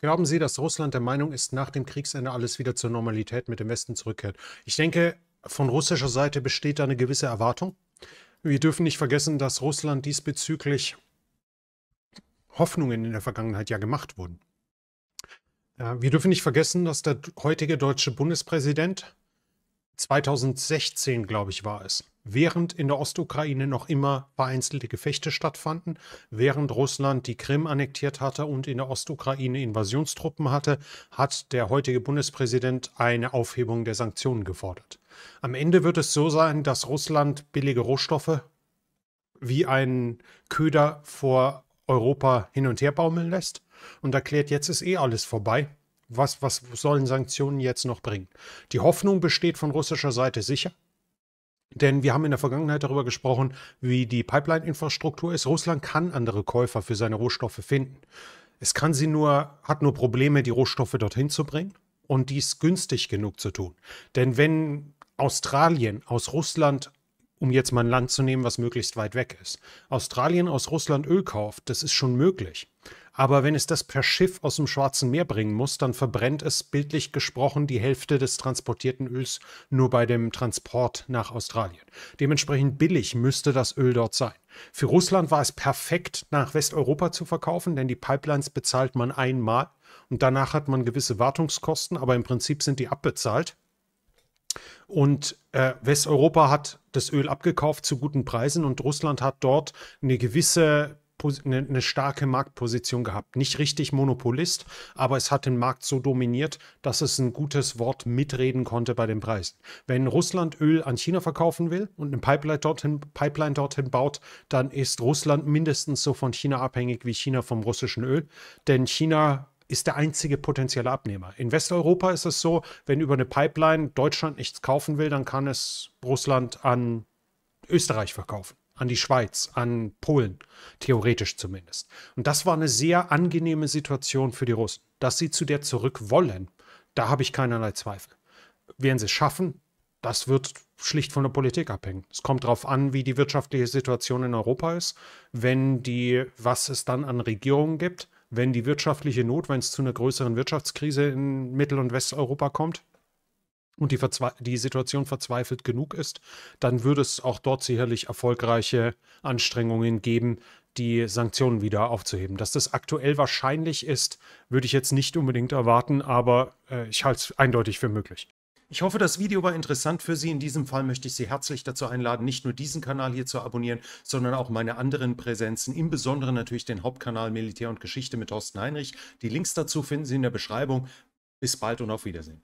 Glauben Sie, dass Russland der Meinung ist, nach dem Kriegsende alles wieder zur Normalität mit dem Westen zurückkehrt? Ich denke, von russischer Seite besteht da eine gewisse Erwartung. Wir dürfen nicht vergessen, dass Russland diesbezüglich Hoffnungen in der Vergangenheit ja gemacht wurden. Wir dürfen nicht vergessen, dass der heutige deutsche Bundespräsident 2016, glaube ich, war es, während in der Ostukraine noch immer vereinzelte Gefechte stattfanden, während Russland die Krim annektiert hatte und in der Ostukraine Invasionstruppen hatte, hat der heutige Bundespräsident eine Aufhebung der Sanktionen gefordert. Am Ende wird es so sein, dass Russland billige Rohstoffe wie einen Köder vor Europa hin und her baumeln lässt und erklärt, jetzt ist eh alles vorbei. Was, was sollen Sanktionen jetzt noch bringen? Die Hoffnung besteht von russischer Seite sicher, denn wir haben in der Vergangenheit darüber gesprochen, wie die Pipeline-Infrastruktur ist. Russland kann andere Käufer für seine Rohstoffe finden. Es kann sie nur, hat nur Probleme, die Rohstoffe dorthin zu bringen und dies günstig genug zu tun. Denn wenn Australien aus Russland um jetzt mal ein Land zu nehmen, was möglichst weit weg ist. Australien aus Russland Öl kauft, das ist schon möglich. Aber wenn es das per Schiff aus dem Schwarzen Meer bringen muss, dann verbrennt es bildlich gesprochen die Hälfte des transportierten Öls nur bei dem Transport nach Australien. Dementsprechend billig müsste das Öl dort sein. Für Russland war es perfekt, nach Westeuropa zu verkaufen, denn die Pipelines bezahlt man einmal und danach hat man gewisse Wartungskosten, aber im Prinzip sind die abbezahlt. Und äh, Westeuropa hat das Öl abgekauft zu guten Preisen und Russland hat dort eine gewisse eine, eine, starke Marktposition gehabt. Nicht richtig Monopolist, aber es hat den Markt so dominiert, dass es ein gutes Wort mitreden konnte bei den Preisen. Wenn Russland Öl an China verkaufen will und eine Pipeline dorthin, Pipeline dorthin baut, dann ist Russland mindestens so von China abhängig wie China vom russischen Öl. Denn China ist der einzige potenzielle Abnehmer. In Westeuropa ist es so, wenn über eine Pipeline Deutschland nichts kaufen will, dann kann es Russland an Österreich verkaufen, an die Schweiz, an Polen, theoretisch zumindest. Und das war eine sehr angenehme Situation für die Russen. Dass sie zu der zurück wollen, da habe ich keinerlei Zweifel. Werden sie es schaffen, das wird schlicht von der Politik abhängen. Es kommt darauf an, wie die wirtschaftliche Situation in Europa ist, wenn die, was es dann an Regierungen gibt wenn die wirtschaftliche Not, wenn es zu einer größeren Wirtschaftskrise in Mittel- und Westeuropa kommt und die, die Situation verzweifelt genug ist, dann würde es auch dort sicherlich erfolgreiche Anstrengungen geben, die Sanktionen wieder aufzuheben. Dass das aktuell wahrscheinlich ist, würde ich jetzt nicht unbedingt erwarten, aber äh, ich halte es eindeutig für möglich. Ich hoffe, das Video war interessant für Sie. In diesem Fall möchte ich Sie herzlich dazu einladen, nicht nur diesen Kanal hier zu abonnieren, sondern auch meine anderen Präsenzen, im Besonderen natürlich den Hauptkanal Militär und Geschichte mit Thorsten Heinrich. Die Links dazu finden Sie in der Beschreibung. Bis bald und auf Wiedersehen.